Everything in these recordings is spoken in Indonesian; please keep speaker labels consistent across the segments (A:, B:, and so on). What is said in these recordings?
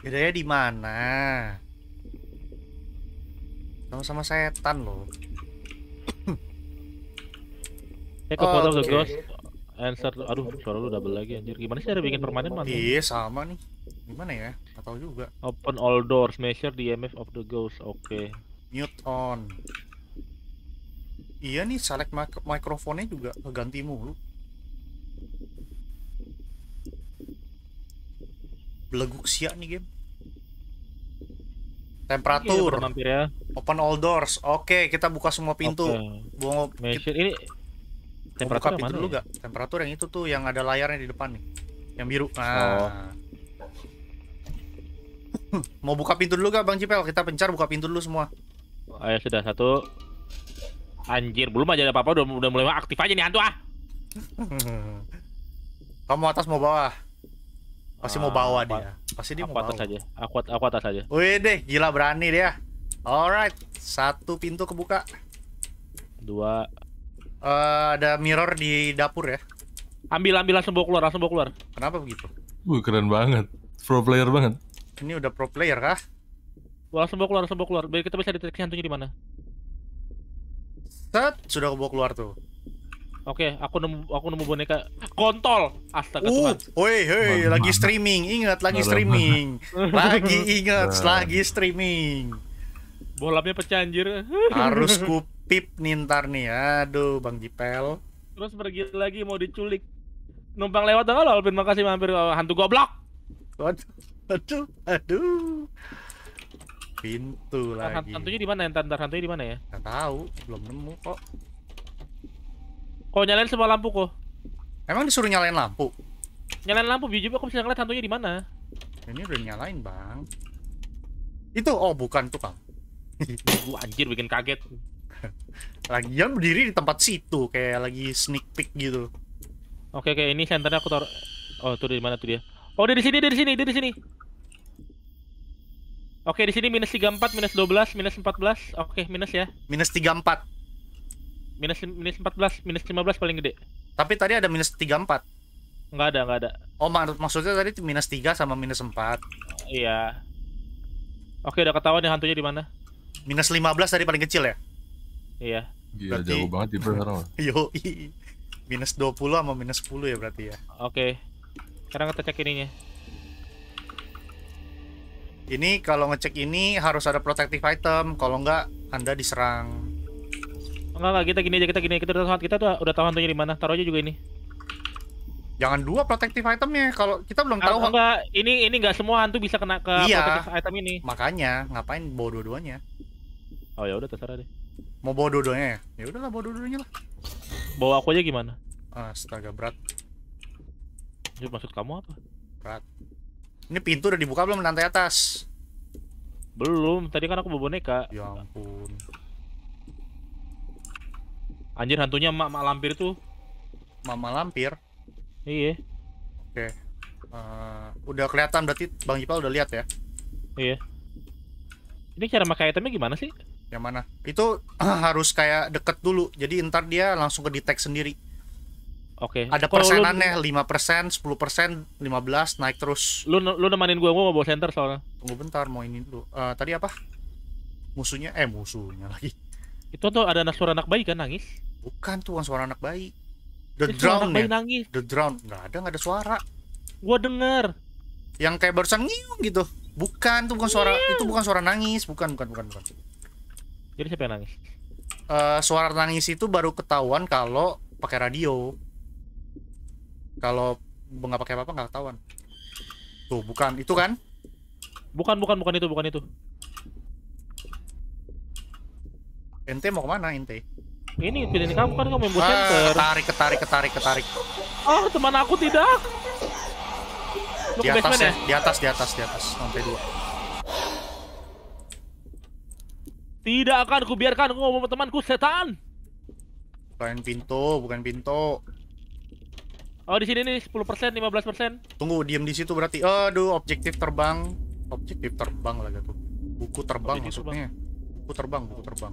A: Bedanya di mana? Sama-sama setan loh. Eh, kok foto the ghost. Answer. Aduh, suara lu double lagi anjir. Gimana sih cara bikin permanen mana? Iya, sama nih. Gimana ya? Atau juga. Open all doors, measure the EMF of the ghost. Oke. Okay. Mute on. Iya nih, select mic mikrofonnya juga keganti mulu. beleguk siak nih game temperatur Oke, iya, ya. open all doors oke kita buka semua pintu okay. ini temperatur buka dulu ya? gak temperatur yang itu tuh yang ada layarnya di depan nih yang biru nah oh. mau buka pintu dulu gak bang Cipel kita pencar buka pintu dulu semua oh, ayo ya sudah satu anjir belum aja ada apa-apa udah, mulai aktif aja nih hantu ah kamu atas mau bawah Pasti mau bawa dia. Pasti dia aku mau atas bawa. aja. Aku, aku atas aja. Wih deh, gila berani dia. Alright, satu pintu kebuka. Dua. Uh, ada mirror di dapur ya. Ambil ambil langsung bawa keluar, langsung bawa keluar. Kenapa begitu? Wih, keren banget. Pro player banget. Ini udah pro player kah? Wah, langsung bawa keluar, langsung bawa keluar. Biar kita bisa deteksi hantunya di mana. Set, sudah bawa keluar tuh. Oke, okay, aku nemu aku nemu boneka kontol. Astaga uh, Tuhan. Woi, woi, lagi streaming. Ingat lagi streaming. Lagi ingat nah. lagi streaming. Bolapnya pecah anjir. Harus kupip nintar nih. Aduh, Bang Jipel. Terus pergi lagi mau diculik. Numpang lewat dong, Alvin? Makasih mampir oh, hantu goblok. Aduh, aduh, aduh. Pintu lagi. Hantunya di mana? Entar ya? hantunya di mana ya? Enggak tahu, belum nemu kok. Oh. Kok nyalain semua lampu kok? Emang disuruh nyalain lampu? Nyalain lampu, biji-biji aku bisa ngeliat hantunya di mana. Ini udah nyalain, Bang. Itu oh bukan tuh kang. Bu anjir bikin kaget. Lagian berdiri di tempat situ kayak lagi sneak peek gitu. Oke, oke, ini senternya aku taruh. Oh, tuh di mana tuh dia? Oh, dia di sini, dia di sini, dia di sini. Oke, di sini minus tiga empat, minus dua belas, minus empat belas. Oke, minus ya. Minus tiga empat minus minus empat belas minus lima belas paling gede tapi tadi ada minus tiga empat. Enggak ada enggak ada oh mak maksudnya tadi minus tiga sama minus 4 iya oke udah ketahuan nih hantunya di mana minus lima belas tadi paling kecil ya iya iya berarti... jauh banget di sekarang yo minus dua puluh sama minus sepuluh ya berarti ya oke sekarang kita cek ininya ini kalau ngecek ini harus ada protective item kalau enggak anda diserang Enggak enggak kita gini aja kita gini kita udah tahu kita tuh udah tahu hantunya di mana. Taruh aja juga ini. Jangan dua protective itemnya kalau kita belum tahu. Enggak, ini ini enggak semua hantu bisa kena ke iya, protektif item ini. Makanya ngapain bawa dua-duanya? Oh ya udah terserah deh. Mau bawa dua-duanya ya? Ya udahlah bawa dua-duanya lah. Bawa aku aja gimana? Astaga berat. Ini maksud kamu apa? Berat. Ini pintu udah dibuka belum nanti atas? Belum, tadi kan aku bawa boneka. Ya ampun. Anjir hantunya mak-mak lampir tuh. mak-mak lampir. Iya. Oke. Eh, udah kelihatan berarti Bang Ipal udah lihat ya? Iya. Ini cara makai itemnya gimana sih? Yang mana? Itu harus kayak deket dulu. Jadi ntar dia langsung ke detect sendiri. Oke. Okay. Ada Kalo persenannya, lima persen, sepuluh persen, lima belas, naik terus. Lu lu nemanin gue, gue mau bawa center soalnya. Tunggu bentar, mau ini dulu. Uh, tadi apa? Musuhnya, eh musuhnya lagi. Itu tuh ada anak suara anak bayi kan nangis? bukan tuh suara anak bayi
B: the itu drown anak bayi nangis
A: the drown nggak ada nggak ada suara gua denger yang kayak barusan ngiung gitu bukan tuh bukan suara itu bukan suara nangis bukan bukan bukan bukan jadi siapa yang nangis uh, suara nangis itu baru ketahuan kalau pakai radio kalau nggak pakai apa-apa nggak ketahuan tuh bukan itu kan bukan bukan bukan itu bukan itu ente mau kemana ente ini pilihan kamu kan kamu yang buat eh, center. Ketarik, ketarik, ketarik, ketarik. Ah, teman aku tidak.
B: Lu di atas ya? ya? Di
A: atas, di atas, di atas. sampai dua. Tidak akan biarkan aku ngomong temanku setan. Bukan pintu, bukan pintu. Oh, di sini nih sepuluh persen, lima belas persen. Tunggu, diam di situ berarti. Aduh, objektif terbang. Objektif terbang lagi tuh. Buku terbang objektif maksudnya. Terbang. Buku terbang, buku terbang.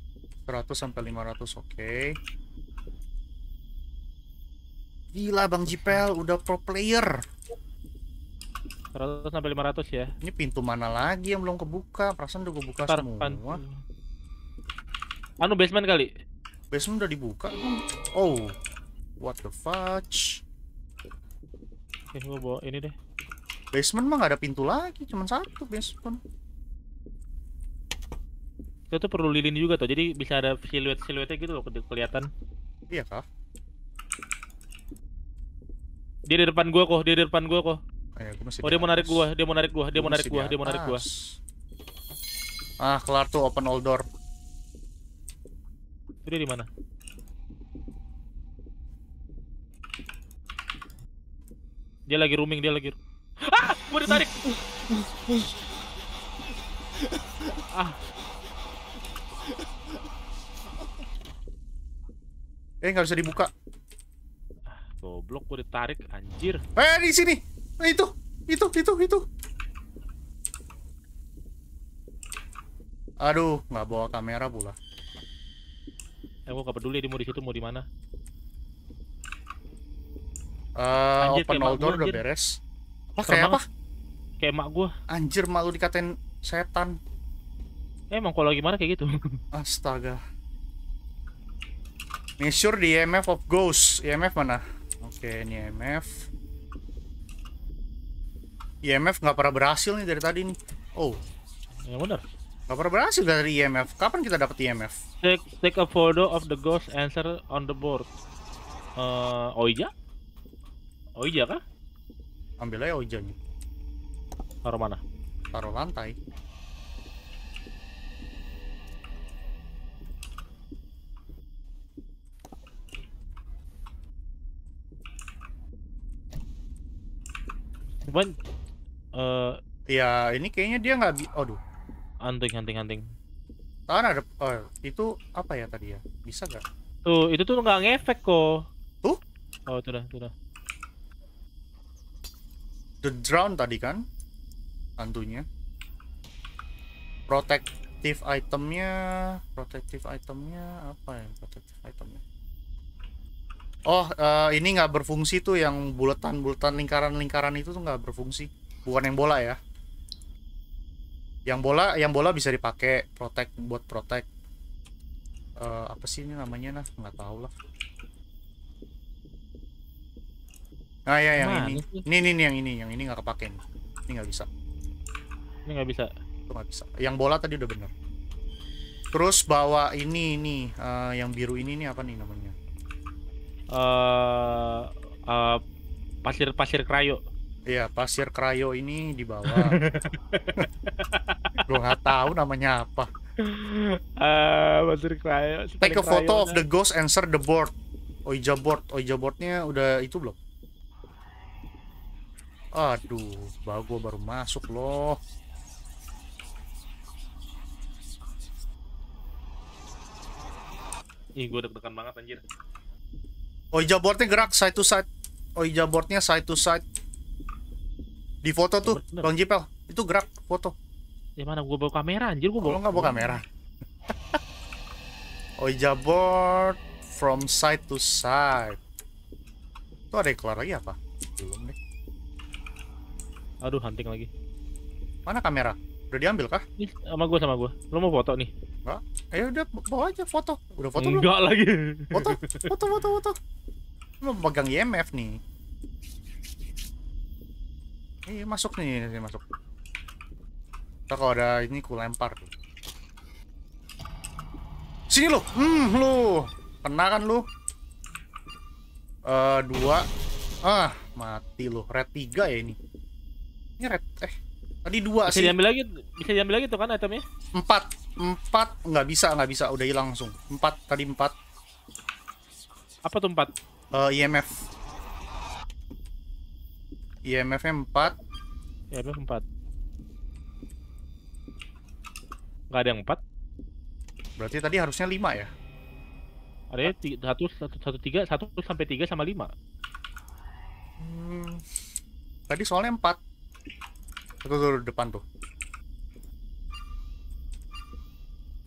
A: 100 sampai 500 oke okay. gila Bang Jipel udah pro player 100 sampai 500 ya ini pintu mana lagi yang belum kebuka perasaan udah gue buka Ntar, semua pan... anu basement kali basement udah dibuka oh what the fudge Oke, gue bawa ini deh basement mah gak ada pintu lagi cuman satu basement itu tuh perlu lilin juga tuh. Jadi bisa ada siluet-siluetnya gitu loh kelihatan. Iya kah? Dia di depan gua kok, dia di depan gua kok. Eh, gua oh, dia mau narik gua, dia mau narik gua, dia mau narik gua, dia mau narik gua. Ah, kelar tuh open all door. Itu dia di mana? Dia lagi rooming, dia lagi. Ah, gua ditarik. ah. Eh nggak bisa dibuka. Goblok gue ditarik anjir. Eh di sini. Eh, itu, itu, itu, itu. Aduh, nggak bawa kamera pula. Eh, gue gak peduli dia mau di situ mau di mana. Uh, open all door udah beres. Apa kayak apa? Kayak emak gua. Anjir, malu dikatain setan. Emang kalau gimana kayak gitu. Astaga. Measure di e MF of ghost. EMF mana? Oke, ini e MF. EMF nggak pernah berhasil nih dari tadi nih. Oh. Ya benar. Gak pernah berhasil dari EMF. Kapan kita dapat EMF? Take, take a photo of the ghost answer on the board. Uh, Oija? Oija kah? Ambil aja nih. Taruh mana? Taruh lantai. Cuman uh, ya ini kayaknya dia nggak bi aduh. Anting anting anting. Tahan ada oh, itu apa ya tadi ya? Bisa nggak? Tuh, itu tuh nggak ngefek kok. Tuh? Oh, itu dah, itu dah. The drown tadi kan? tentunya Protective itemnya, protective itemnya apa ya? Protective itemnya oh uh, ini nggak berfungsi tuh yang bulatan-bulatan lingkaran-lingkaran itu tuh nggak berfungsi bukan yang bola ya yang bola yang bola bisa dipakai protect buat protect uh, eh, apa sih ini namanya nah nggak tahu lah nah ya yang ini. ini ini ini yang ini yang ini nggak kepake nih. ini nggak bisa ini nggak bisa itu nggak bisa yang bola tadi udah bener terus bawa ini ini uh, yang biru ini nih apa nih namanya uh, eh, uh, eh, pasir pasir krayo. Iya, pasir krayo ini di bawah. Gue nggak tahu namanya apa. Uh, pasir krayo. Take a photo krayonya. of the ghost and serve the board. Oija board, Oija boardnya udah itu belum? Aduh, bagus, baru masuk loh. Ih, gue deg-degan banget anjir. Oija boardnya gerak side to side. Oija boardnya side to side. Di foto tuh, Bener. Bang Jipel. Itu gerak foto. Ya mana gua bawa kamera anjir gua bawa. Kalau enggak bawa kamera. Oija board from side to side. Tuh ada yang keluar lagi apa? Belum nih. Aduh, hunting lagi. Mana kamera? Udah diambil kah? Ini sama gua sama gua. Lu mau foto nih? Enggak. Ayo ya udah bawa aja foto. Udah foto Enggak belum? lagi. Foto, foto, foto, foto. mau pegang IMF nih. Ini iya, masuk nih, ini masuk. kita kalau ada ini ku lempar. Sini lu. Hmm, lu. Kena kan lu? Eh, uh, dua. Ah, mati lu. Red 3 ya ini. Ini red eh Tadi dua bisa sih. diambil lagi, bisa diambil lagi tuh kan itemnya? Empat, empat nggak bisa, nggak bisa, udah hilang langsung. Empat tadi empat. Apa tuh empat? Uh, eh, IMF. IMF empat. IMF empat. Nggak ada yang empat. Berarti tadi harusnya lima ya? Ada ya, satu, satu, satu tiga, satu sampai tiga sama lima. Hmm. Tadi soalnya empat. Satu tuh depan tuh.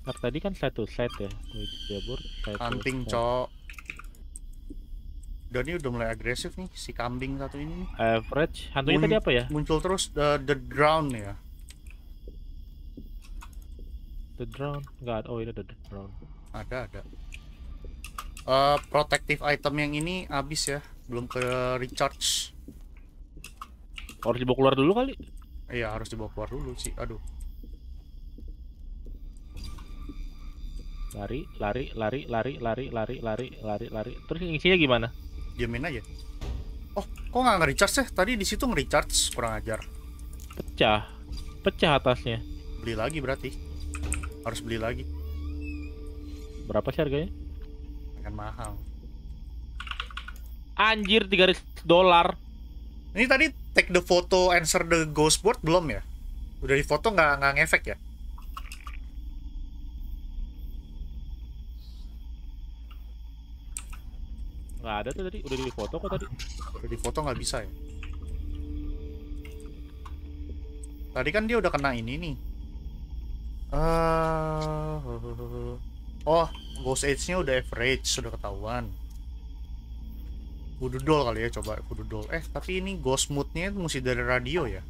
A: Nah tadi kan satu set ya, Jabur. Kambing cok. Dan ini udah mulai agresif nih si kambing satu ini. Average. Hantunya Mun tadi apa ya? Muncul terus the, the drown ya. The drown Enggak ada. Oh ini the drown. Ada ada. Uh, protective item yang ini habis ya, belum ke recharge. Harus dibawa keluar dulu kali. Iya harus dibawa keluar dulu sih. Aduh. Lari, lari, lari, lari, lari, lari, lari, lari, lari. Terus isinya gimana? Diamin aja. Oh, kok nggak nge-recharge ya? Tadi di situ nge-recharge, kurang ajar. Pecah. Pecah atasnya. Beli lagi berarti. Harus beli lagi. Berapa sih harganya? Akan mahal. Anjir 300 dolar. Ini tadi take the photo answer the ghost board belum ya? Udah di foto nggak nggak ngefek ya? Nggak ada tuh tadi, udah di foto kok tadi. Udah di foto nggak bisa ya? Tadi kan dia udah kena ini nih. Uh, oh, ghost age-nya udah average, sudah ketahuan kudu kali ya coba kudu eh tapi ini ghost moodnya itu mesti dari radio ya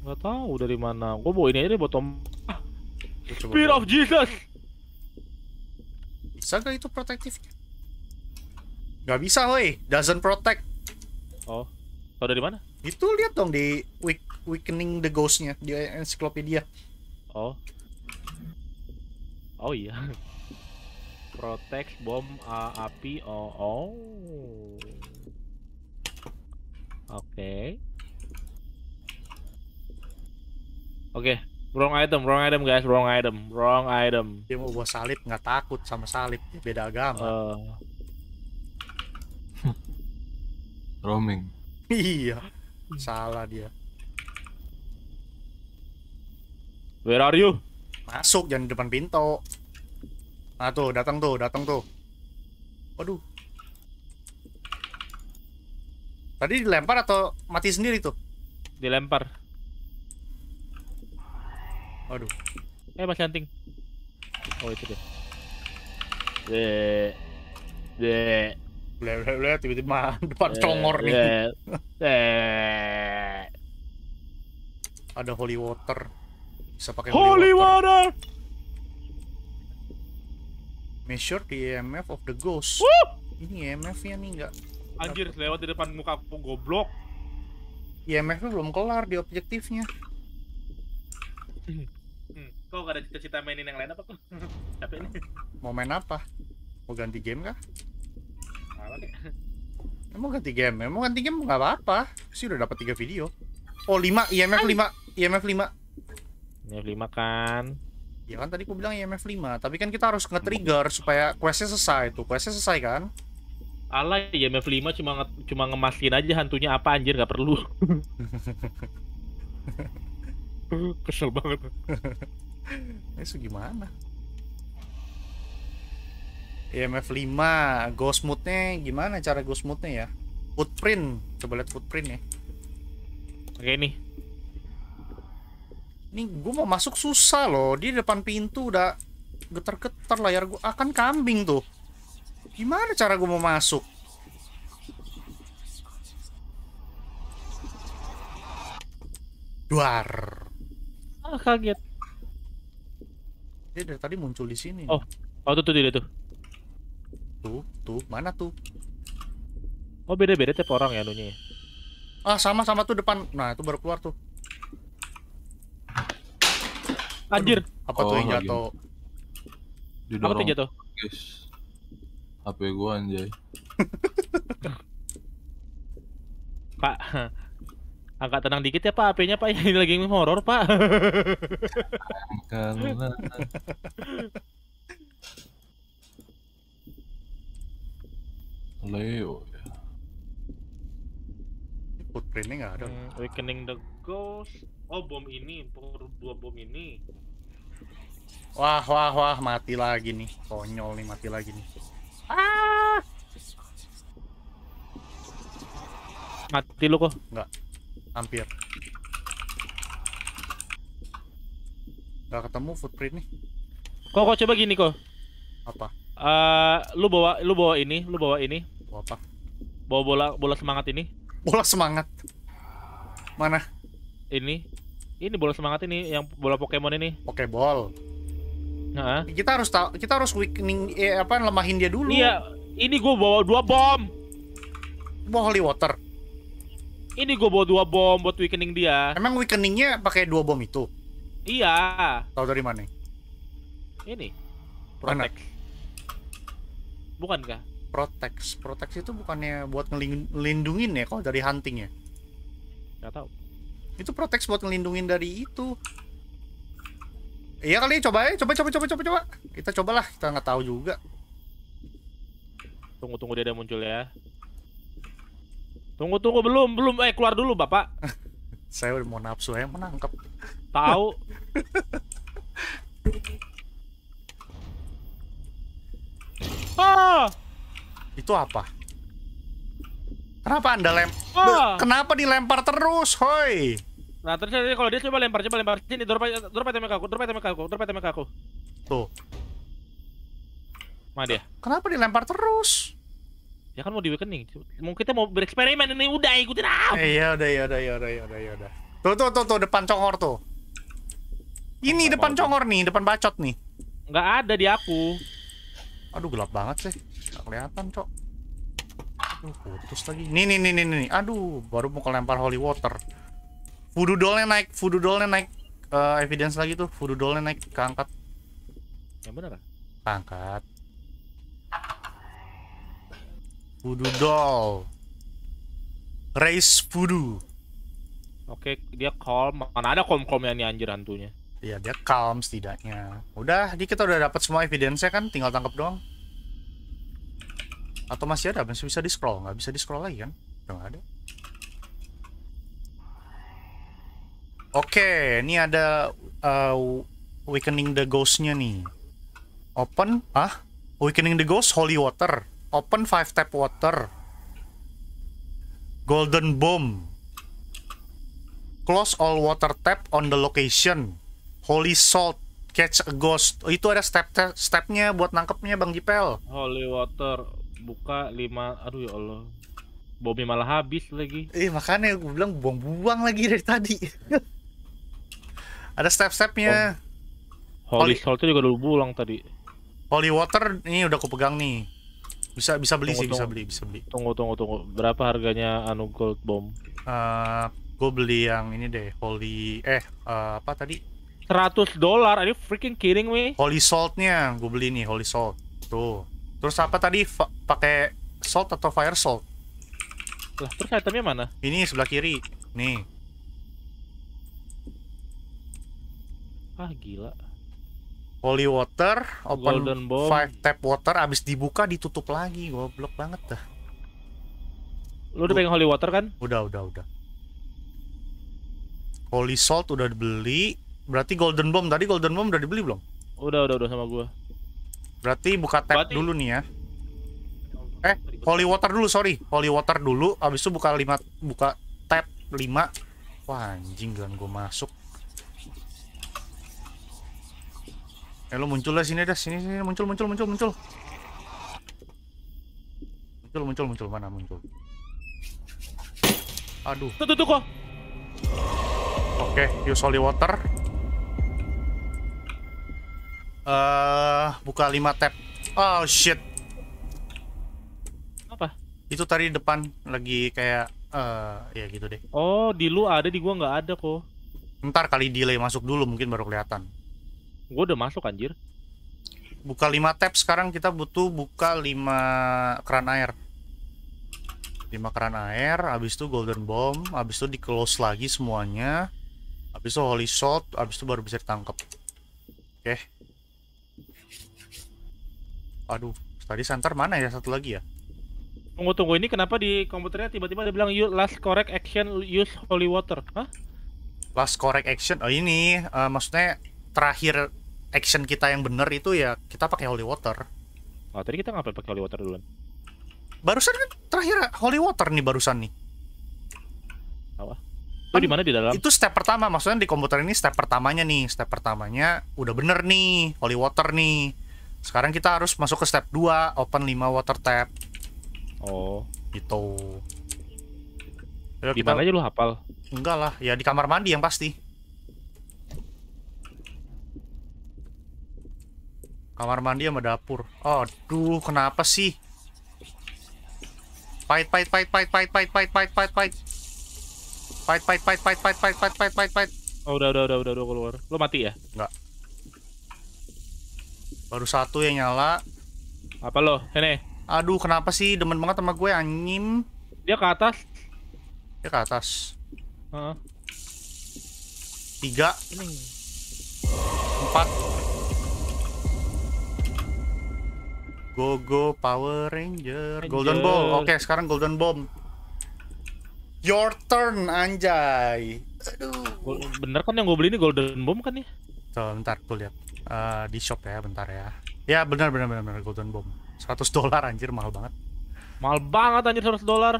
A: nggak tahu dari mana gue bawa ini aja deh bottom ah. Spear of Jesus bisa gak itu protektif nggak bisa woi doesn't protect oh tau dari mana itu lihat dong di weak, weakening the ghostnya di ensiklopedia oh oh iya protect bom uh, api oh oh oke okay. oke okay. wrong item wrong item guys wrong item wrong item dia mau buat salib nggak takut sama salib beda agama uh. roaming iya salah dia where are you masuk jangan di depan pintu Nah tuh, datang tuh, datang tuh. Waduh. Tadi dilempar atau mati sendiri tuh? Dilempar. Waduh. Eh masih hunting. Oh itu deh. De, de. Ble ble ble tiba-tiba depan congor nih. Ada holy water. Bisa pakai holy, holy water. water. Measure di EMF of the ghost. Woo! Ini EMF-nya nih nggak... Anjir, lewat di depan muka aku, goblok. EMF-nya belum kelar di objektifnya. Hmm. Kau gak ada cita-cita mainin yang lain apa kok? Capek ini Mau main apa? Mau ganti game kah? Apa Emang ya, ganti game? Emang ya, ganti game gak apa-apa. Sih udah dapat tiga video. Oh, 5 IMF 5, IMF 5. IMF 5 kan. Ya kan tadi aku bilang e IMF 5, tapi kan kita harus nge-trigger supaya questnya selesai tuh. Questnya selesai kan? Ala e IMF 5 cuma cuma ngemasin aja hantunya apa anjir gak perlu. Kesel banget. ini eh, gimana? E IMF 5 ghost mode-nya gimana cara ghost mode ya? Footprint, coba lihat footprint ya. Oke nih, ini gue mau masuk susah loh. Dia di depan pintu udah getar-getar layar gue. Akan ah, kan kambing tuh. Gimana cara gue mau masuk? Duar. Ah, kaget. Dia dari tadi muncul di sini. Oh, oh tuh tuh dia tuh. Tuh, tuh, mana tuh? Oh, beda-beda tiap orang ya anunya ya? Ah, sama-sama tuh depan. Nah, itu baru keluar tuh. Anjir. Oh, apa tuh yang jatuh? Didorong. Apa tuh jatuh? Guys. HP gua anjay. Pak, agak tenang dikit ya Pak HP-nya Pak ini lagi horor Pak. Karena Leo ya. Footprint-nya nggak ada. Hmm, awakening the Ghost oh bom ini dua bom ini wah wah wah mati lagi nih konyol nih mati lagi nih ah mati lu kok Enggak, hampir nggak ketemu footprint nih kok kok coba gini kok apa uh, lu bawa lu bawa ini lu bawa ini bawa apa bawa bola bola semangat ini bola semangat mana ini ini bola semangat ini yang bola Pokemon ini. Pokeball. Nah. Kita harus tahu kita harus weakening eh, apa lemahin dia dulu. Iya, ini gue bawa dua bom. Bawa holy water. Ini gue bawa dua bom buat weakening dia. Emang weakeningnya pakai dua bom itu? Iya. Tahu dari mana? Ini. Protect. Bukan kah? Protect. Protect itu bukannya buat ngelindungin ya kalau dari hunting ya? Gak tahu. Itu proteks buat ngelindungin dari itu. Iya kali, coba ya, coba coba coba coba coba. Kita cobalah, kita nggak tahu juga. Tunggu tunggu dia ada muncul ya. Tunggu tunggu belum belum, eh keluar dulu bapak. Saya udah mau nafsu ya menangkap. Tahu. ah! Itu apa? Kenapa anda lem? Ah! Kenapa dilempar terus, hoi? Nah terus ini kalau dia coba lempar, coba lempar sini drop drop tembak aku, drop tembak aku, drop tembak aku. Tuh. Mana dia? Kenapa dilempar terus? Ya kan mau di nih Mau kita mau bereksperimen ini udah ikutin aku. Eh, iya ya udah ya udah ya udah ya udah ya udah. Tuh tuh tuh tuh depan congor tuh. Ini Apa depan congor nih, depan bacot nih. Nggak ada di aku. Aduh gelap banget sih. Nggak kelihatan, Cok. Aduh, putus lagi. Nih nih nih nih nih. Aduh, baru mau kelempar holy water voodoo dollnya naik voodoo dollnya naik uh, evidence lagi tuh voodoo dollnya naik keangkat yang benar ah? kan? angkat voodoo doll race Fudu. Oke, dia calm. Mana ada kom yang nih anjir hantunya. Iya, dia calm setidaknya. Udah, di kita udah dapat semua evidence-nya kan, tinggal tangkap doang. Atau masih ada? Masih bisa di-scroll? Nggak bisa di-scroll lagi kan? Udah nggak ada. Oke, ini ada uh, Awakening the Ghost-nya nih. Open, ah? Awakening the Ghost, Holy Water. Open Five tap water. Golden Bomb. Close all water tap on the location. Holy Salt. Catch a Ghost. Oh, itu ada step stepnya buat nangkepnya Bang Jipel. Holy Water. Buka lima. Aduh ya Allah. Bomnya malah habis lagi. Eh makanya gue bilang buang-buang lagi dari tadi. Ada step-stepnya. Oh. Holy, Holy Salt juga dulu pulang tadi. Holy Water ini udah aku pegang nih. Bisa bisa beli tunggu, sih, tunggu. bisa beli, bisa beli. Tunggu tunggu tunggu. Berapa harganya anu gold bomb? Uh, eh, gue beli yang ini deh, Holy eh uh, apa tadi? 100 dolar. Are you freaking kidding me? Holy Salt-nya gue beli nih, Holy Salt. Tuh. Terus apa tadi pakai salt atau fire salt? Lah, terus itemnya mana? Ini sebelah kiri. Nih. ah gila holy water open Golden bomb. five tap water abis dibuka ditutup lagi goblok banget dah lu udah pengen holy water kan udah udah udah holy salt udah dibeli berarti golden bomb tadi golden bomb udah dibeli belum udah udah udah sama gua berarti buka tap berarti... dulu nih ya eh holy water dulu sorry holy water dulu abis itu buka lima buka tap lima wah anjing gue masuk Eh lo muncul lah sini dah, sini sini muncul muncul muncul muncul. Muncul muncul muncul mana muncul. Aduh. Tuh tuh tuh kok. Oke, okay, use holy water. Eh, uh, buka 5 tab. Oh shit. Apa? Itu tadi depan lagi kayak uh, ya gitu deh. Oh, di lu ada di gua nggak ada kok. Ntar kali delay masuk dulu mungkin baru kelihatan. Gue udah masuk anjir. Buka 5 tab sekarang kita butuh buka 5 keran air. 5 keran air, abis itu golden bomb, abis itu di close lagi semuanya. abis itu holy shot, abis itu baru bisa ditangkap. Oke. Okay. Aduh, tadi center mana ya satu lagi ya? Tunggu tunggu ini kenapa di komputernya tiba-tiba dia bilang last correct action use holy water? Hah? Last correct action. Oh ini uh, maksudnya terakhir action kita yang bener itu ya kita pakai holy water. Oh, tadi kita ngapain pakai holy water duluan? Barusan kan terakhir holy water nih barusan nih. Apa? Itu kan, di mana di dalam? Itu step pertama, maksudnya di komputer ini step pertamanya nih, step pertamanya udah bener nih, holy water nih. Sekarang kita harus masuk ke step 2, open 5 water tap. Oh, itu. Di mana aja lu hafal? Enggak lah, ya di kamar mandi yang pasti. Kamar mandi sama dapur. Aduh, kenapa sih? Pait pait pait pait pait pait pait pait pait pait pait pait pait pait pait pait pait pait pait pait Oh, udah, udah, udah, udah, udah keluar. Lo mati ya? Enggak. Baru satu yang nyala. Apa lo? Ini. Aduh, kenapa sih demen banget sama gue anjim? Dia ke atas. Dia ke atas. Uh -huh. Tiga. Ini. Empat. Go Go Power Ranger. Ranger. Golden Ball. Oke, okay, sekarang Golden Bomb. Your turn, anjay. Aduh. Bener kan yang gue beli ini Golden Bomb kan ya? Tuh, bentar gue lihat. Uh, di shop ya, bentar ya. Ya, benar benar benar benar Golden Bomb. 100 dolar anjir mahal banget. Mahal banget anjir 100 dolar.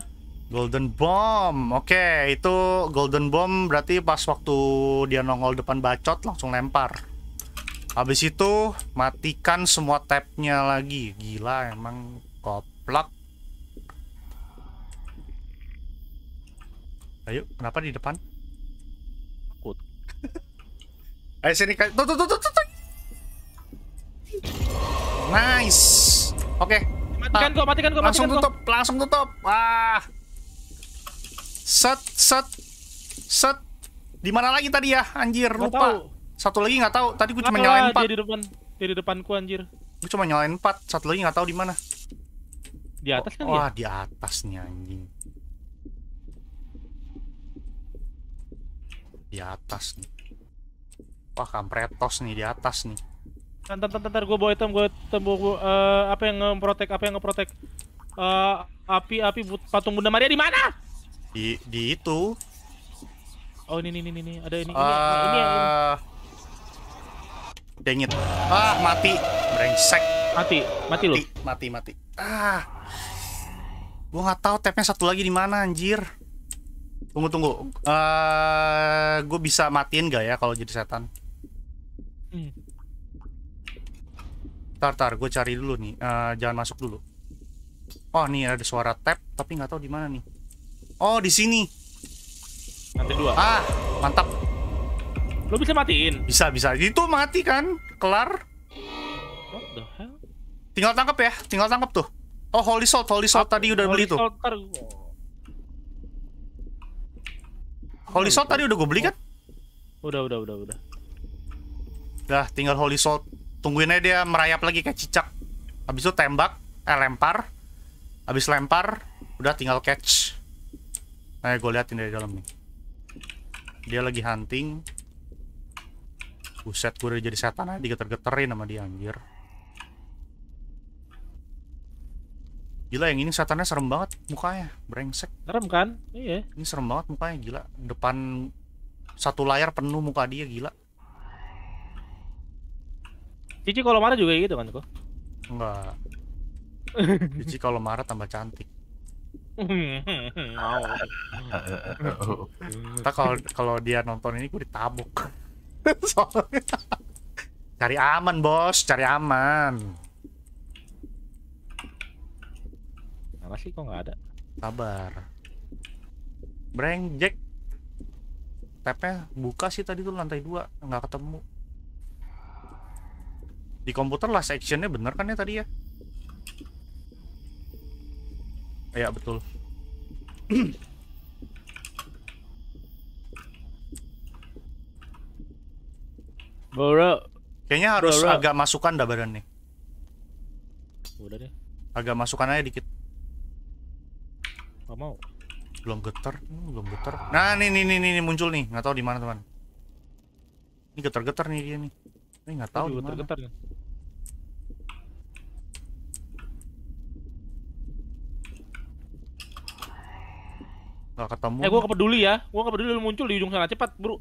A: Golden Bomb. Oke, okay, itu Golden Bomb berarti pas waktu dia nongol depan bacot langsung lempar. Habis itu matikan semua tabnya lagi. Gila emang koplak. Ayo, kenapa di depan? Takut. Ayo sini, tuh, tuh, tuh, tuh, tuh. Nice. Oke. Okay. Matikan kok matikan kok langsung tutup, langsung tutup. Wah. Set, set, set. Di mana lagi tadi ya? Anjir, Gak lupa. Tahu. Satu lagi nggak tahu. Tadi gue cuma nyalain empat. Dia di depan, dia di depanku anjir. Gue cuma nyalain empat. Satu lagi nggak tahu di mana. Di atas kan Wah, di di atasnya anjing. Di atas nih. Wah, kampretos nih di atas nih. tante tante tante gue bawa item, gue tembok, gue uh, apa yang ngeprotek, apa yang ngeprotek uh, eh, api, api, patung Bunda Maria di mana? Di, di itu, Oh ini ini ini ada ini. Uh, ini, ini, ini, ini. Eh, Dang it. Ah, mati. Brengsek. Mati. Mati, mati lu. Mati, mati. Ah. Gua nggak tahu tapnya satu lagi di mana anjir. Tunggu tunggu. Eh, uh, gua bisa matiin gak ya kalau jadi setan? Hmm. Tar, tar, gue cari dulu nih. Uh, jangan masuk dulu. Oh, nih ada suara tap, tapi nggak tahu di mana nih. Oh, di sini. Nanti dua. Ah, mantap. Lo bisa matiin? Bisa, bisa. Itu mati kan? Kelar. What the hell? Tinggal tangkap ya, tinggal tangkap tuh. Oh, holy salt, holy salt tadi udah beli tuh. Holy salt tadi udah gue beli kan? Udah, udah, udah, udah. Dah, tinggal holy salt. Tungguin aja dia merayap lagi kayak cicak. Habis itu tembak, eh lempar. Habis lempar, udah tinggal catch. Nah, gue liatin dari dalam nih. Dia lagi hunting. Buset, gue udah jadi setan aja digeter-geterin sama dia anjir. Gila yang ini setannya serem banget mukanya, brengsek. Serem kan? Iya. Ini serem banget mukanya, gila. Depan satu layar penuh muka dia, gila. Cici kalau marah juga gitu kan, kok? Enggak. Cici kalau marah tambah cantik. Mau. kalau kalau dia nonton ini gue ditabuk. Soalnya... cari aman bos, cari aman. apa sih kok nggak ada? Sabar. Breng Jack. Tapnya buka sih tadi tuh lantai dua nggak ketemu. Di komputer lah sectionnya bener kan ya tadi ya? Ya betul. Bro. Kayaknya harus bro, agak masukan dah badan nih. Udah deh. Agak masukan aja dikit. Gak mau. Belum getar, hmm, belum getar. Nah, ini, nih nih nih muncul nih, nggak tahu di mana teman. Ini getar-getar nih dia nih. Ini nggak tahu di mana. Gak ketemu. Eh, gua gak peduli ya. Gua gak peduli lu muncul di ujung sana cepat, Bro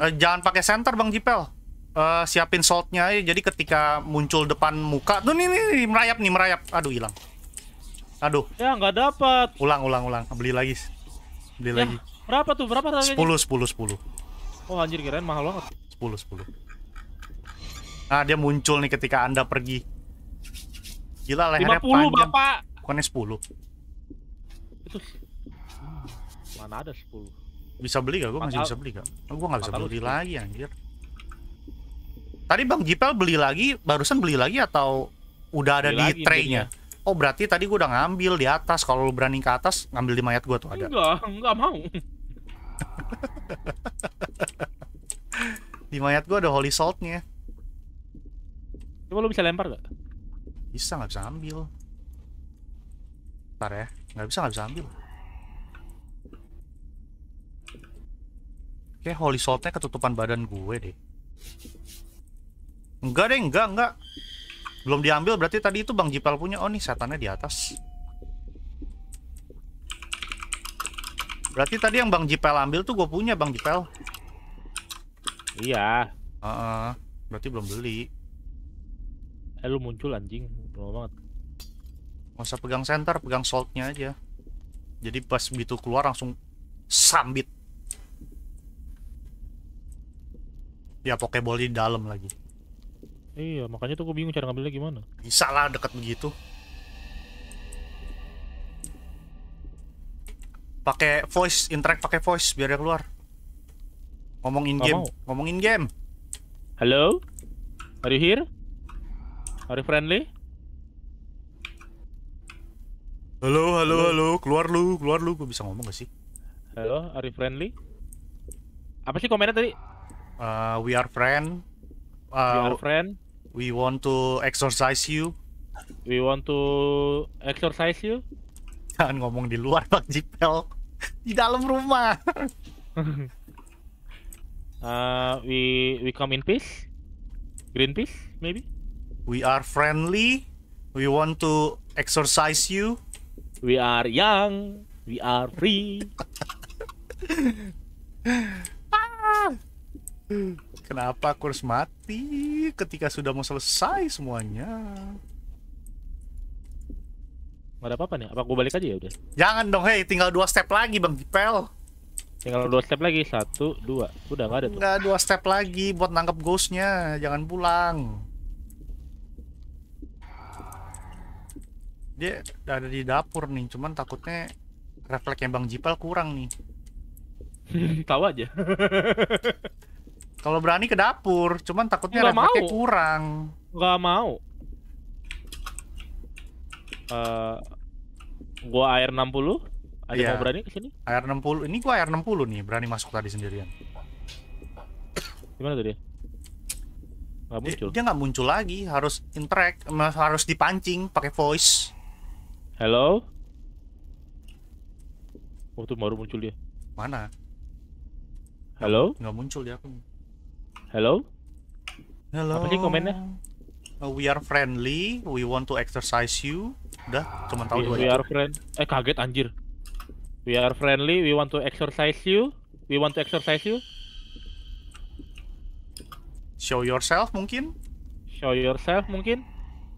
A: uh, jangan pakai center bang Jipel uh, siapin saltnya aja jadi ketika muncul depan muka tuh nih, nih, merayap nih merayap aduh hilang aduh ya nggak dapat ulang ulang ulang beli lagi beli ya, lagi berapa tuh berapa harganya sepuluh sepuluh sepuluh oh anjir keren mahal banget sepuluh sepuluh nah dia muncul nih ketika anda pergi gila lah 50, panjang bapak bukannya sepuluh itu hmm, mana ada sepuluh bisa beli gak? Gue masih bisa beli gak? Oh, gue gak bisa beli sih. lagi anjir Tadi Bang Jipel beli lagi, barusan beli lagi atau udah ada beli di tray-nya? Oh berarti tadi gue udah ngambil di atas, kalau lu berani ke atas ngambil di mayat gue tuh ada Enggak, enggak mau Di mayat gue ada holy salt-nya Coba lu bisa lempar gak? Bisa, nggak bisa ambil Ntar ya, nggak bisa, nggak bisa ambil Kayak holy saltnya ketutupan badan gue deh. Enggak deh, enggak, enggak. Belum diambil berarti tadi itu Bang Jipal punya. Oh nih setannya di atas. Berarti tadi yang Bang Jipal ambil tuh gue punya Bang Jipal. Iya. Uh -uh. Berarti belum beli. Eh lu muncul anjing, lama banget. Gak usah pegang center, pegang saltnya aja. Jadi pas begitu keluar langsung sambit. Ya Pokeball di dalam lagi. Iya, makanya tuh gue bingung cara ngambilnya gimana. Bisa lah dekat begitu. Pakai voice, interact pakai voice biar dia keluar. Ngomongin in game, ngomong in game. halo Are you here? Are you friendly? Halo, halo, halo, halo. keluar lu, keluar lu. Gue bisa ngomong gak sih? Halo, are you friendly? Apa sih komennya tadi? uh, we are friend uh, we are friend we want to exercise you we want to exercise you jangan ngomong di luar Pak Jipel di dalam rumah uh, we we come in peace green peace maybe we are friendly we want to exercise you we are young we are free ah! Hmm. Kenapa aku harus mati ketika sudah mau selesai semuanya? Gak ada apa-apa nih, apa gue balik aja ya udah? Jangan dong, hei tinggal dua step lagi Bang Dipel Tinggal dua step lagi, satu, dua Udah gak ada tuh Gak dua step lagi buat nangkep ghostnya, jangan pulang Dia ada di dapur nih, cuman takutnya refleksnya Bang Jipel kurang nih Tahu aja Kalau berani ke dapur, cuman takutnya refleksnya kurang. Gak mau. Uh, gua air 60. Ada yeah. mau berani ke sini? Air 60. Ini gua air 60 nih, berani masuk tadi sendirian. Gimana tadi? Gak muncul. Dia, nggak muncul lagi, harus interact, harus dipancing pakai voice. Halo. Oh, baru muncul dia. Mana? Halo. Nggak muncul dia aku. Hello? Hello. Apa sih komennya? Uh, we are friendly, we want to exercise you. Udah, cuma tahu iya, dua We, are friend. Eh kaget anjir. We are friendly, we want to exercise you. We want to exercise you. Show yourself mungkin? Show yourself mungkin?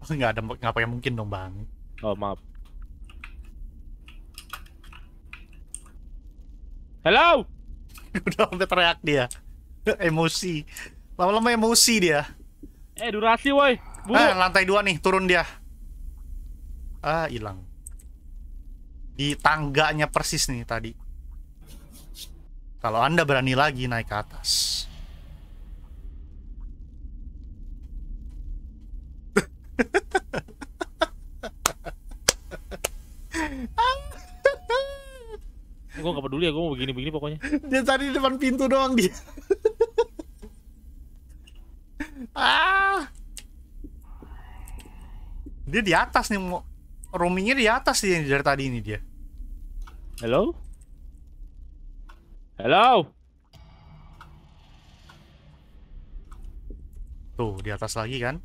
A: Enggak ada ngapa yang mungkin dong, Bang. Oh, maaf. Hello? Udah sampai teriak dia. emosi. Lama-lama emosi dia. Eh, durasi woi. Buru. Ah, lantai dua nih, turun dia. Ah, hilang. Di tangganya persis nih tadi. Kalau Anda berani lagi naik ke atas. gue gak peduli ya, gue mau begini-begini pokoknya. Dia tadi di depan pintu doang dia. Dia di atas nih, mau roamingnya di atas dia dari tadi ini dia. Hello? Hello? Tuh, di atas lagi kan?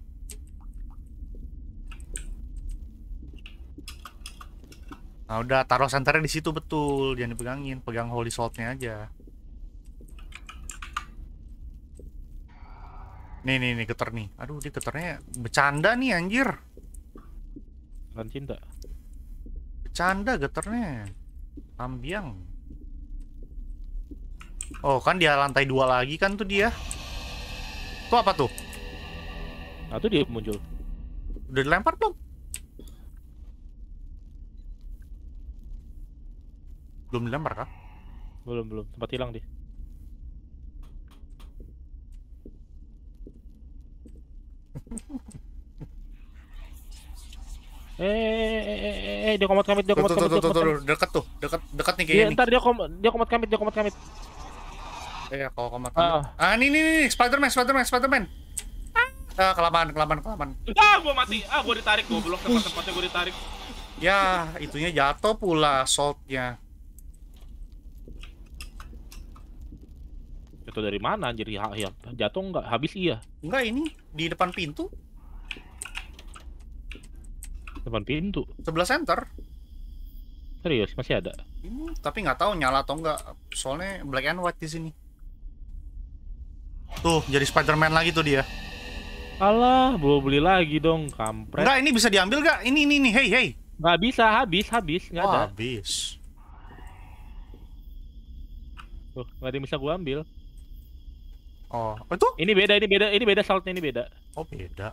A: Nah udah, taruh senternya di situ betul, jangan dipegangin, pegang holy saltnya aja. Nih nih nih keter nih. Aduh, dia keternya bercanda nih anjir. Bukan cinta. bercanda geternya. Ambiang. Oh, kan dia lantai dua lagi kan tuh dia. Itu apa tuh? Nah, tuh dia muncul. Udah dilempar belum? Belum dilempar kah? Belum, belum. Tempat hilang dia. Eh, eh, eh, eh, dia komat kamit, dia komat kamit, dia komat tuh, tuh, deket tuh, deket, deket nih kayaknya. ntar dia komat, dia komat kamit, dia komat kamit. Eh, kau komat kamit. Ah, ini, ini, ini, Spiderman, Spiderman, Spiderman. Ah, kelamaan, kelamaan, kelamaan. Ah, gua mati. Ah, gua ditarik, gua belok tempat-tempatnya gua ditarik. Ya, itunya jatuh pula saltnya. Jatuh dari mana Jadi anjir? Jatuh nggak? Habis iya. Enggak, ini di depan pintu. Depan pintu. Sebelah center. Serius masih ada. Hmm, tapi nggak tahu nyala atau enggak. Soalnya black and white di sini. Tuh, jadi spiderman lagi tuh dia. Alah, belum beli lagi dong, kampret. Enggak, ini bisa diambil gak? Ini, ini, ini, hey, hey. Nggak bisa, habis, habis, nggak oh, ada. habis. Tuh, nggak bisa gua ambil. Oh, oh, itu? Ini beda, ini beda, ini beda saltnya, ini beda. Oh, beda.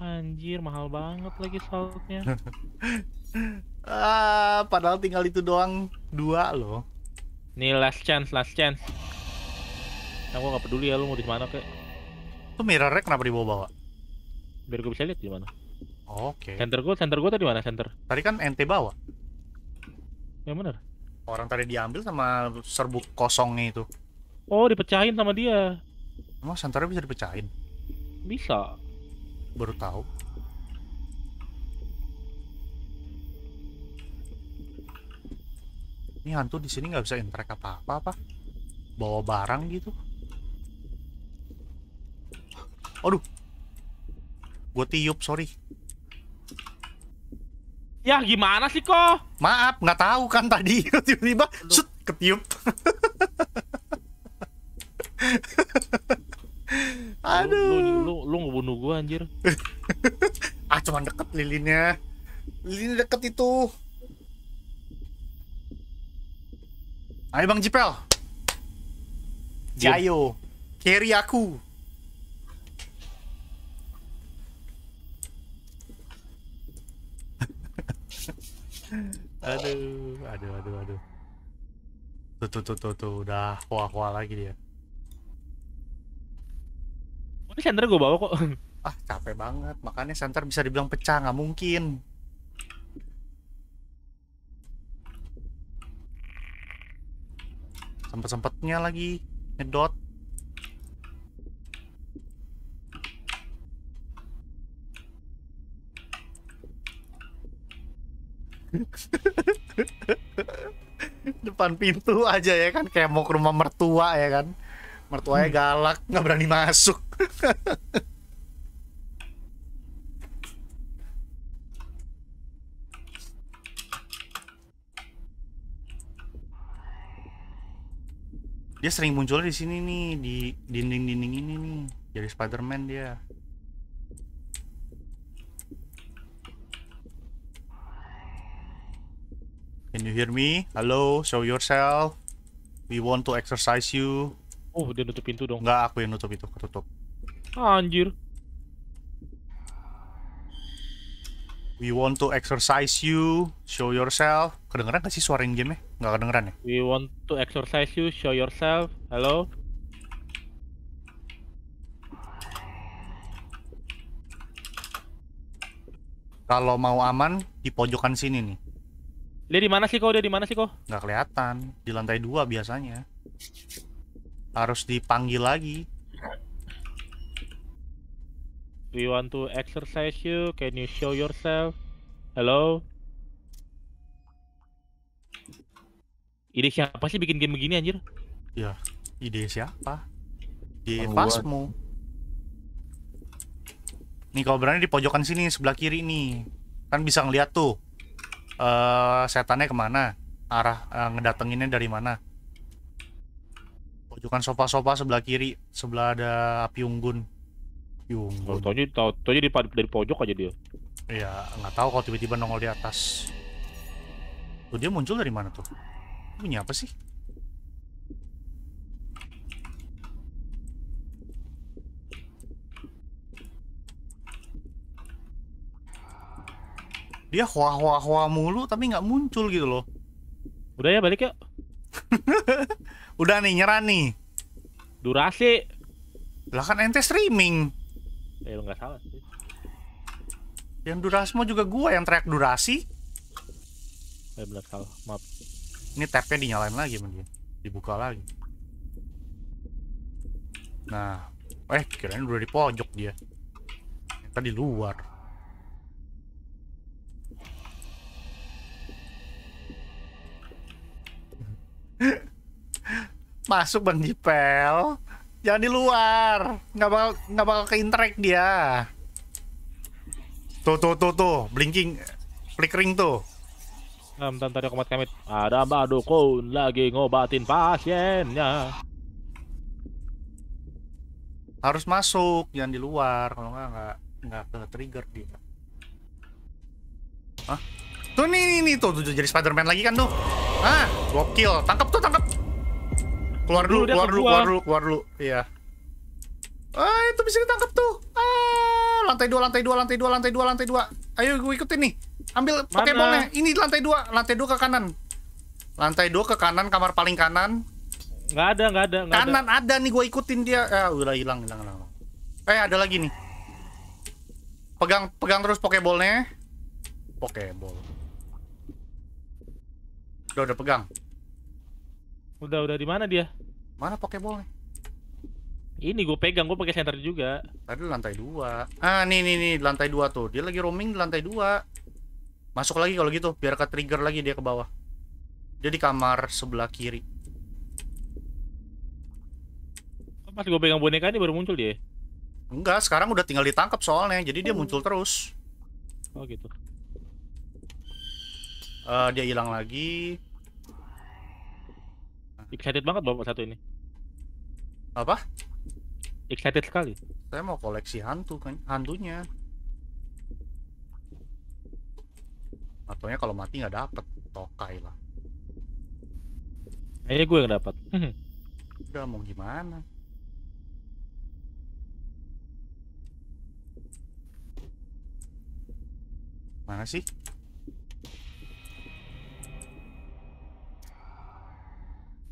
A: Anjir, mahal banget lagi saltnya. ah, padahal tinggal itu doang dua loh. Nih last chance, last chance. Aku nah, gua nggak peduli ya lu mau di mana kek. Tuh rek kenapa dibawa-bawa? Biar gue bisa lihat di mana. Oke. Okay. Center gua, center gua tadi mana center? Tadi kan NT bawa. Ya bener. Orang tadi diambil sama serbuk kosongnya itu. Oh, dipecahin sama dia. Emang senternya bisa dipecahin? Bisa baru tahu ini hantu di sini nggak bisa interak apa apa apa bawa barang gitu aduh gue tiup sorry ya gimana sih kok maaf nggak tahu kan tadi tiba-tiba ketiup Aduh. Lu, lu, lu, lu ngebunuh gua anjir. ah cuman deket lilinnya. lilin deket itu. Ayo Bang Jipel. Iya. Jayo. Carry aku. aduh, aduh, aduh, aduh. Tuh, tuh, tuh, tuh, tuh, udah wah-wah lagi dia tapi senter gue bawa kok ah capek banget makanya senter bisa dibilang pecah nggak mungkin sempet-sempetnya lagi ngedot depan pintu aja ya kan kayak mau ke rumah mertua ya kan mertuanya hmm. galak nggak berani masuk dia sering muncul di sini nih di dinding-dinding ini nih jadi Spiderman dia Can you hear me? Hello, show yourself. We want to exercise you. Oh, dia nutup pintu dong. Enggak, aku yang nutup itu, ketutup. Ah, anjir. We want to exercise you, show yourself. Kedengeran gak sih suara yang game nya Gak kedengeran ya? We want to exercise you, show yourself. Halo? Kalau mau aman, di pojokan sini nih. Dia di mana sih kok? Dia di mana sih kok? Gak kelihatan. Di lantai dua biasanya harus dipanggil lagi. We want to exercise you. Can you show yourself? Hello? Ide siapa sih bikin game begini anjir? Ya, ide siapa? Di oh, pasmu. Nih kalau berani di pojokan sini sebelah kiri nih. Kan bisa ngeliat tuh. Uh, setannya kemana? Arah uh, ngedatenginnya dari mana? pojokan sofa-sofa sebelah kiri sebelah ada api unggun api unggun tahu tahu dari, pojok aja dia iya nggak tahu kalau tiba-tiba nongol di atas tuh dia muncul dari mana tuh punya apa sih dia hoa hoa hoa mulu tapi nggak muncul gitu loh udah ya balik ya Udah nih nyerah nih. Durasi. Lah kan ente streaming. Eh lu nggak salah sih. Yang durasi mau juga gua yang track durasi. Eh benar salah, maaf. Ini tapnya dinyalain lagi sama dia. Dibuka lagi. Nah, eh kirain udah di pojok dia. Kita di luar. Yeah. masuk bang Jipel jangan di luar nggak bakal nggak bakal ke interact dia tuh tuh tuh tuh blinking flickering tuh Um, tadi bentar, komat kamit. Ada Mbak Dukun lagi ngobatin pasiennya. Harus masuk, jangan di luar. Kalau nggak, nggak, nggak ke trigger dia. Hah? Tuh, nih, nih, nih. Tuh, tuh, jadi Spiderman lagi kan tuh. Ah, gokil. Tangkap tuh, tangkap. Keluar dulu, keluar dulu, keluar dulu, keluar dulu. Iya. Ah, itu bisa ditangkap tuh. Ah, lantai dua, lantai dua, lantai dua, lantai dua, lantai dua. Ayo gue ikutin nih. Ambil pakai bolnya Ini lantai dua, lantai dua ke kanan. Lantai dua ke kanan, kamar paling kanan. Nggak ada, nggak ada. Gak kanan ada. ada nih, gue ikutin dia. Ah, udah hilang, hilang, hilang. Eh, ada lagi nih. Pegang, pegang terus Pokeballnya. Pokeball. Udah, udah pegang. Udah, udah di mana dia? Mana Pokeball nih? Ini gue pegang, gue pakai center juga. Tadi lantai dua. Ah, nih nih nih lantai dua tuh. Dia lagi roaming di lantai dua. Masuk lagi kalau gitu, biar ke trigger lagi dia ke bawah. Dia di kamar sebelah kiri. Oh, pas gue pegang boneka ini baru muncul dia. Enggak, sekarang udah tinggal ditangkap soalnya, jadi dia oh. muncul terus. Oh gitu. Uh, dia hilang lagi. Excited banget bapak satu ini. Apa? Excited sekali. Saya mau koleksi hantu kan, hantunya. Atonya kalau mati nggak dapet, tokai lah. Kayaknya gue yang dapat. Mhm. Udah mau gimana? Mana sih?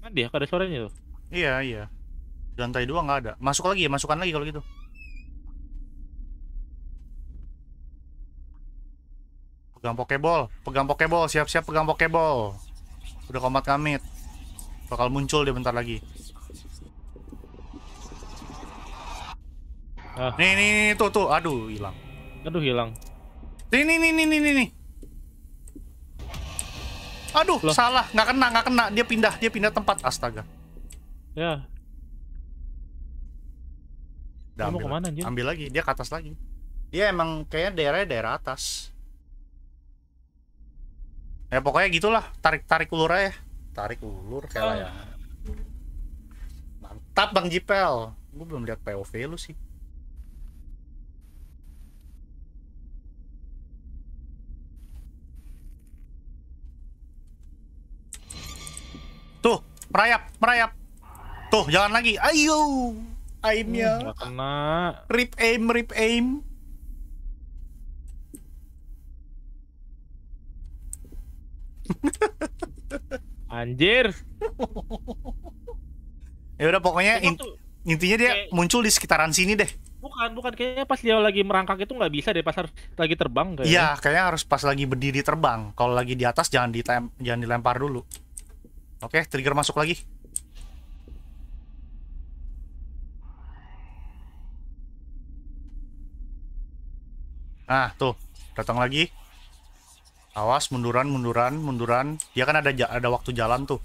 A: Kan dia ada suaranya tuh. Iya, iya di lantai dua nggak ada masuk lagi ya masukkan lagi kalau gitu pegang pokeball pegang pokeball siap-siap pegang pokeball udah komat kamit bakal muncul dia bentar lagi ah. nih, nih nih tuh tuh aduh hilang aduh hilang nih nih nih nih nih nih aduh Loh. salah nggak kena nggak kena dia pindah dia pindah tempat astaga ya ambil, kemana, anjir? ambil lagi, dia ke atas lagi. Dia emang kayaknya daerah daerah atas. Ya pokoknya gitulah, tarik-tarik ulur aja. Tarik ulur kayak oh. ya. Mantap Bang Jipel. Gue belum lihat POV lu sih. Tuh, merayap, merayap. Tuh, jalan lagi. Ayo aimnya. Hmm, kena. Rip aim, rip aim. Anjir. ya udah pokoknya int intinya dia kayak... muncul di sekitaran sini deh. Bukan, bukan kayaknya pas dia lagi merangkak itu nggak bisa deh pas harus lagi terbang kayaknya. Iya, kayaknya harus pas lagi berdiri terbang. Kalau lagi di atas jangan jangan dilempar dulu. Oke, trigger masuk lagi. Nah, tuh. Datang lagi. Awas, munduran, munduran, munduran. Dia kan ada ada waktu jalan tuh.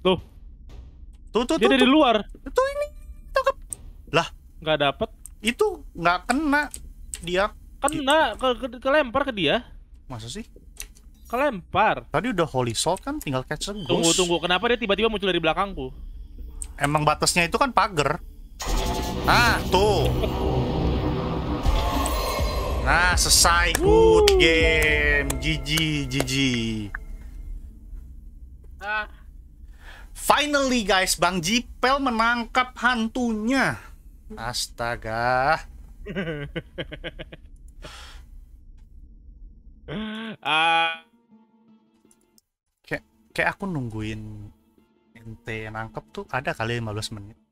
A: Tuh. Tuh, tuh, Dia tuh, dari di luar. Itu ini. Tangkap. Lah. Nggak dapet. Itu nggak kena. Dia. Kena. Ke, ke, kelempar ke dia. Masa sih? Kelempar. Tadi udah holy salt kan tinggal catch Tunggu, tunggu. Kenapa dia tiba-tiba muncul dari belakangku? Emang batasnya itu kan pagar. Ah, tuh. Nah, selesai. Good game. GG, GG. Ah. Finally guys, Bang Jipel menangkap hantunya. Astaga. Ah. Kayak kayak aku nungguin ente nangkep tuh ada kali 15 menit.